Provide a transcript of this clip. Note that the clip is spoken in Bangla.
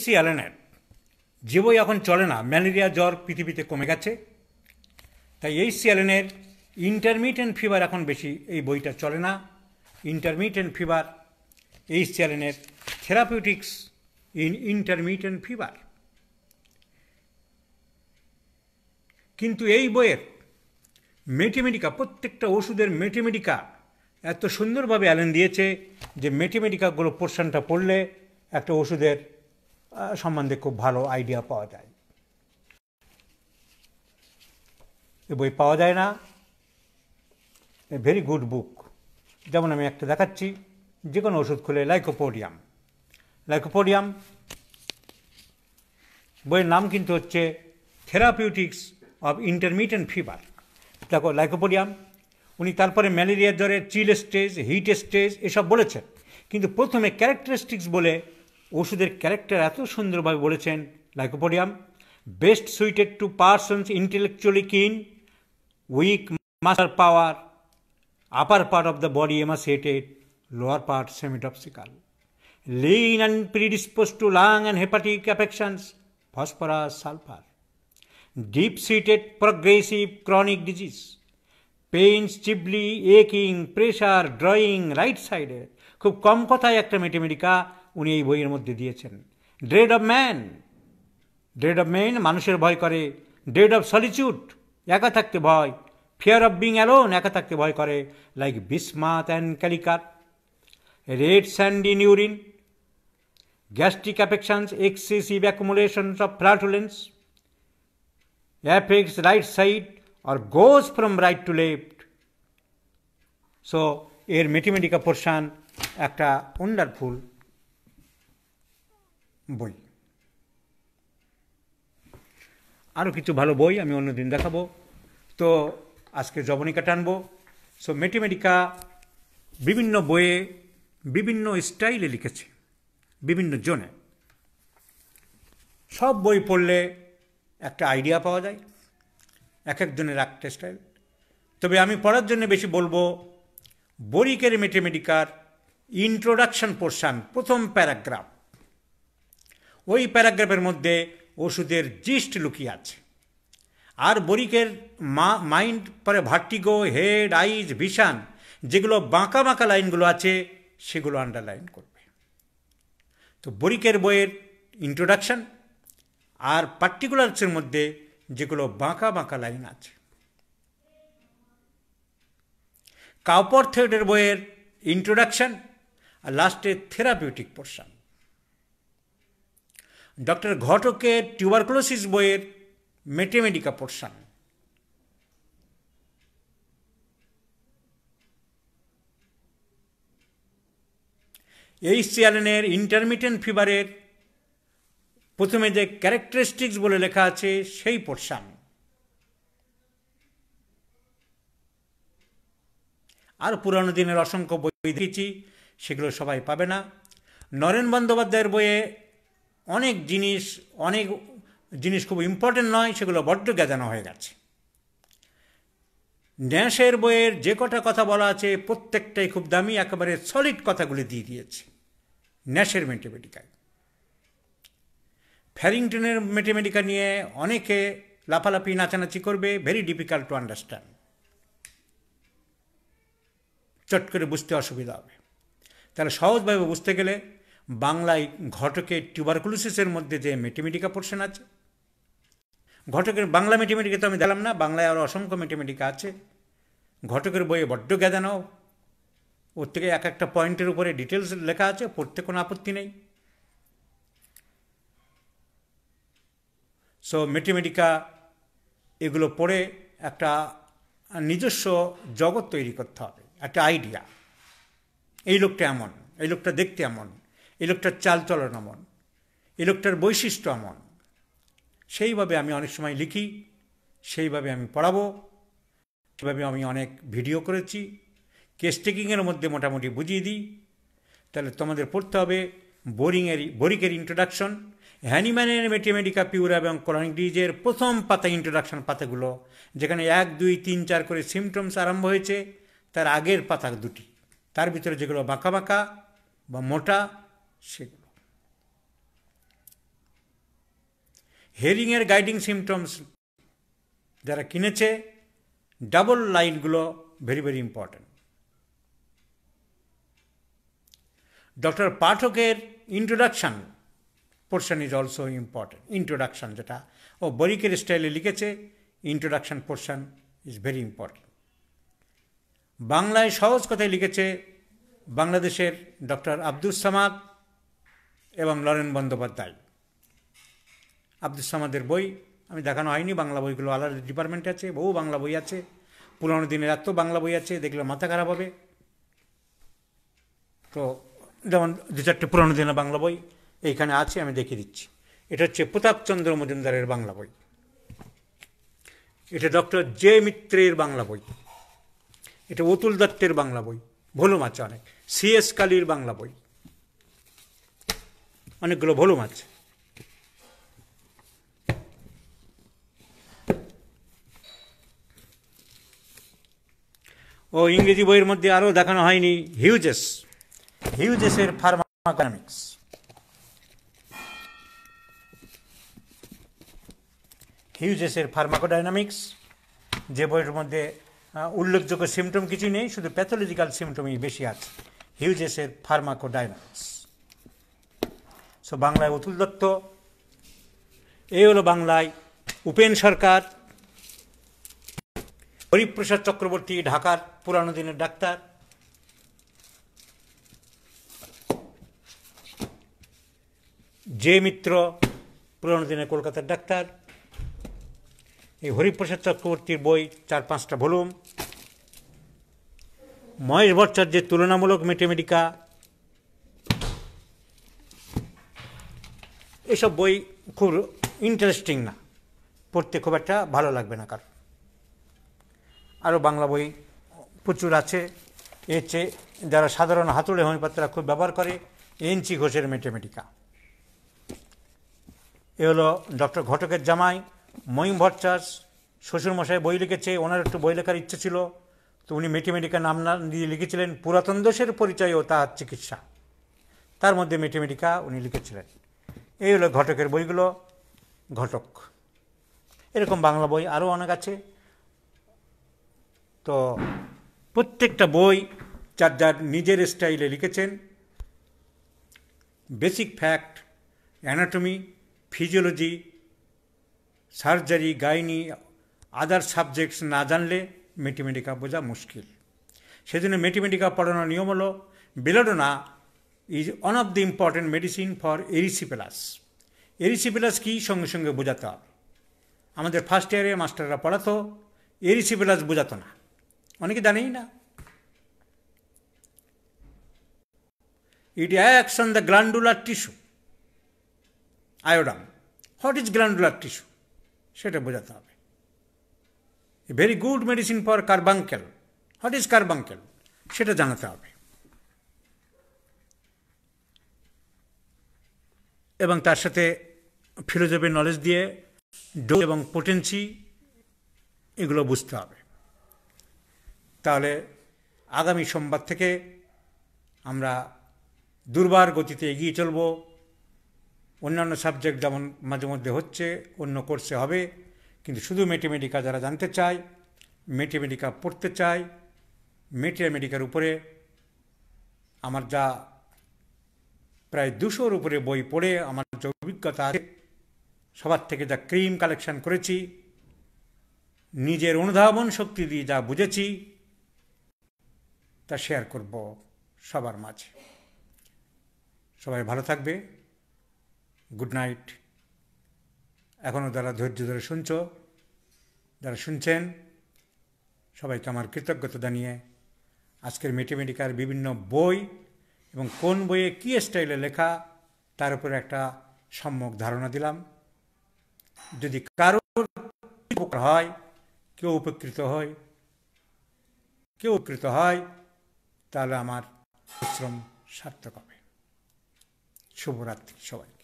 সি অ্যালেনের যে বই এখন চলে না ম্যালেরিয়া জ্বর পৃথিবীতে কমে গেছে তাই সি অ্যালেনের ইন্টারমিডিয়েন্ট ফিভার এখন বেশি এই বইটা চলে না ইন্টারমিডিয়েন্ট ফিভার সি অ্যালেনের থেরাপিউটিক্স ইন ইন্টারমিডিয়েন্ট ফিভার কিন্তু এই বইয়ের মেটিমেডিকা প্রত্যেকটা ওষুধের মেটিমেডিকা এত সুন্দরভাবে অ্যালেন দিয়েছে যে মেটিমেডিকাগুলো পোর্শনটা পড়লে একটা ওষুধের সম্বন্ধে খুব ভালো আইডিয়া পাওয়া যায় এ বই পাওয়া যায় না এ ভেরি গুড বুক যেমন আমি একটা দেখাচ্ছি যে কোনো ওষুধ খুলে লাইকোপোডিয়াম লাইকোপোডিয়াম বইয়ের নাম কিন্তু হচ্ছে থেরাপিউটিক্স অব ইন্টারমিডিয়েন্ট ফিভার দেখো লাইকোপোডিয়াম উনি তারপরে ম্যালেরিয়ার জ্বরের চিল স্টেজ হিট স্টেজ এসব বলেছেন কিন্তু প্রথমে ক্যারেক্টারিস্টিক্স বলে ওষুধের ক্যারেক্টার এত সুন্দরভাবে বলেছেন lycopodium best suited to persons intellectually keen weak muscular power upper part of the body emaciated lower part semitoxical lean and predispose to lung and hepatic affections phosphorus sulphur deep seated progressive chronic disease pains chiefly একিং প্রেশার ড্রয়িং রাইট সাইডে খুব কম কথায় একটা মেটেমেডিকা উনি এই বইয়ের মধ্যে দিয়েছেন dread of man dread of man মানুষের ভয় করে ড্রেড অব সলিচুড একা থাকতে ভয় ফিয়ার অব বিং অ্যালোন একা থাকতে ভয় করে লাইক বিসমাত অ্যান্ড ক্যালিকাট red sand in urine gastric affections excessive accumulations of flatulence affects right side or goes from right to left so এর মেটিমেটিকা পোর্শান একটা wonderful বই আরও কিছু ভালো বই আমি অন্যদিন দেখাবো তো আজকে জবনিকা টানবো সো মেটিমেডিকা বিভিন্ন বইয়ে বিভিন্ন স্টাইলে লিখেছে বিভিন্ন জনে সব বই পড়লে একটা আইডিয়া পাওয়া যায় এক একজনের একটা স্টাইল তবে আমি পড়ার জন্য বেশি বলবো বরিকের মেটেমেডিকার ইন্ট্রোডাকশন পোর্শান প্রথম প্যারাগ্রাফ ওই প্যারাগ্রাফের মধ্যে ওষুধের জিস্ট লুকিয়ে আছে আর বরিকের মা মাইন্ড পরে ভার্টিগো হেড আইজ ভিশান যেগুলো বাঁকা বাঁকা লাইনগুলো আছে সেগুলো আন্ডারলাইন করবে তো বরিকের বইয়ের ইন্ট্রোডাকশান আর পার্টিকুলার্সের মধ্যে যেগুলো বাঁকা বাঁকা লাইন আছে কাউপর থিয়েটার বইয়ের ইন্ট্রোডাকশান আর লাস্টে থেরাপিউটিক পোর্শন ডক্টর ঘটকের টিউবারকুলোসিস বইয়ের মেটেমেডিকা পোর্শন সিয়ালেনের ইন্টারমিটেন্ট ফিভারের প্রথমে যে ক্যারেক্টারিস্টিক্স বলে লেখা আছে সেই পোর্শন আর পুরানো দিনের অসংখ্য বই দেখেছি সেগুলো সবাই পাবে না নরেন বন্দ্যোপাধ্যায়ের বইয়ে অনেক জিনিস অনেক জিনিস খুব ইম্পর্টেন্ট নয় সেগুলো বড্ড গেজানো হয়ে গেছে ন্যাশের বইয়ের যে কটা কথা বলা আছে প্রত্যেকটাই খুব দামি একেবারে সলিড কথাগুলি দিয়ে দিয়েছে ন্যাশের মেটেমেটিকায় ফ্যারিংটনের মেটেমেটিকা নিয়ে অনেকে লাফালাফি নাচানাচি করবে ভেরি ডিফিকাল্ট টু আন্ডারস্ট্যান্ড চট করে বুঝতে অসুবিধা হবে তাহলে সহজভাবে বুঝতে গেলে বাংলায় ঘটকের টিউবারকুলোসিসের মধ্যে যে মেটিমেটিকা পোর্শন আছে ঘটকের বাংলা মেটিমেটিকা তো আমি দেখলাম না বাংলায় আরও অসংখ্য মেটিমেটিকা আছে ঘটকের বইয়ে বড্ড গেদানো ওর থেকে এক একটা পয়েন্টের উপরে ডিটেলস লেখা আছে পড়তে কোনো আপত্তি নেই সো মেটিমেটিকা এগুলো পড়ে একটা নিজস্ব জগৎ তৈরি করতে হবে একটা আইডিয়া এই লোকটা এমন এই লোকটা দেখতে এমন এ লোকটার চালচলন এমন এ লোকটার বৈশিষ্ট্য এমন সেইভাবে আমি অনেক সময় লিখি সেইভাবে আমি পড়াবো সেভাবে আমি অনেক ভিডিও করেছি কেস টেকিংয়ের মধ্যে মোটামুটি বুঝিয়ে দিই তাহলে তোমাদের পড়তে হবে বোরিংয়ের বোরিকের ইন্ট্রোডাকশন হ্যানিম্যানের মেটিমেডিকা পিউর এবং ক্রনিক ডিজের প্রথম পাতা ইন্ট্রোডাকশন পাতাগুলো যেখানে এক দুই তিন চার করে সিমটমস আরম্ভ হয়েছে তার আগের পাতা দুটি তার ভিতরে যেগুলো বাঁকা বাঁকা বা মোটা সেগুলো হেরিংয়ের গাইডিং সিমটমস যারা কিনেছে ডাবল লাইনগুলো ভেরি ভেরি ইম্পর্ট্যান্ট ডক্টর পাঠকের introduction portion is also important introduction যেটা ও বরিকের স্টাইলে লিখেছে introduction portion is very important বাংলায় সহজ কথায় লিখেছে বাংলাদেশের ডক্টর আব্দুল সামাদ এবং নরেন বন্দ্যোপাধ্যায় আব্দুল সামাদের বই আমি দেখানো হয়নি বাংলা বইগুলো আলাদা ডিপার্টমেন্টে আছে বহু বাংলা বই আছে পুরনো দিনের এত বাংলা বই আছে দেখলে মাথা খারাপ হবে তো যেমন দু চারটে পুরনো দিনের বাংলা বই এইখানে আছে আমি দেখিয়ে দিচ্ছি এটা হচ্ছে প্রতাপচন্দ্র মজুমদারের বাংলা বই এটা ডক্টর জে মিত্রের বাংলা বই এটা অতুল দত্তের বাংলা বই ভোলুম আছে অনেক সি এস কালির বাংলা বই অনেকগুলো ভলিউম আছে ও ইংরেজি বইয়ের মধ্যে আরও দেখানো হয়নি হিউজেস হিউজেসের ফার্মাকোনমিক্স হিউজেসের ফার্মাকোডাইনামিক্স যে বইয়ের মধ্যে উল্লেখযোগ্য সিমটম কিছুই নেই শুধু প্যাথোলজিক্যাল সিমটমই বেশি আছে হিউজেসের ফার্মাকোডাইনামিক্স সো বাংলায় অতুল দত্ত এই হলো বাংলায় উপেন সরকার হরিপ্রসাদ চক্রবর্তী ঢাকার পুরানো দিনের ডাক্তার জে মিত্র পুরানো দিনের কলকাতার ডাক্তার এই হরিপ্রসাদ চক্রবর্তীর বই চার পাঁচটা ভলুম মহেশ ভট্টাচার্যের তুলনামূলক মেটেমেডিকা এসব বই খুব ইন্টারেস্টিং না পড়তে খুব একটা ভালো লাগবে না কার আরও বাংলা বই প্রচুর আছে এর চেয়ে যারা সাধারণ হাতুড়ে হোমিওপ্যাথরা খুব ব্যবহার করে এনচি ঘোষের মেটেমেটিকা এ হলো ডক্টর ঘটকের জামাই মহিম ভট্টাস শ্বশুরমশাই বই লিখেছে ওনার একটু বই লেখার ইচ্ছে ছিল তো উনি মেটেমেটিকা নাম না দিয়ে লিখেছিলেন পুরাতন দোষের পরিচয় ও তার চিকিৎসা তার মধ্যে মেটেমেটিকা উনি লিখেছিলেন এই হলো ঘটকের বইগুলো ঘটক এরকম বাংলা বই আরও অনেক আছে তো প্রত্যেকটা বই যার যার নিজের স্টাইলে লিখেছেন basic fact anatomy physiology surgery gynae other subjects না জানলে মেটিমেটিকা বোঝা মুশকিল সেজন্য মেটিমেটিকা পড়ানোর নিয়ম হলো belladonna is one of the important medicine for erysipelas erysipelas কি সঙ্গে সঙ্গে বোঝাতে হবে আমাদের ফার্স্ট ইয়ারে মাস্টাররা পড়াতো এরিসিপেলাস বোঝাতো না অনেকে জানেই না it acts on the glandular tissue iodum What is glandular tissue সেটা বোঝাতে হবে very good medicine for carbuncle what is carbuncle সেটা জানাতে হবে এবং তার সাথে ফিলোজফি নলেজ দিয়ে ডো এবং পোটেন্সি এগুলো বুঝতে হবে তাহলে আগামী সোমবার থেকে আমরা দুর্বার গতিতে এগিয়ে চলব অন্যান্য সাবজেক্ট যেমন মাঝে মধ্যে হচ্ছে অন্য কোর্সে হবে কিন্তু শুধু মেটেমেডিকা যারা জানতে চায় মেটেমেডিকা পড়তে চায় মেটেমেডিকার উপরে আমার যা প্রায় দুশোর উপরে বই পড়ে আমার যে অভিজ্ঞতা আছে সবার থেকে যা ক্রিম কালেকশন করেছি নিজের অনুধাবন শক্তি দিয়ে যা বুঝেছি তা শেয়ার করব সবার মাঝে সবাই ভালো থাকবে গুড নাইট এখনও যারা ধৈর্য ধরে শুনছ যারা শুনছেন সবাইকে আমার কৃতজ্ঞতা জানিয়ে আজকের মেটিমেটিকার বিভিন্ন বই এবং কোন বইয়ে কী স্টাইলে লেখা তার উপরে একটা সম্যক ধারণা দিলাম যদি কারোর হয় কেউ উপকৃত হয় কেউ উপকৃত হয় তাহলে আমার পরিশ্রম সার্থক হবে শুভরাত্রি সবাই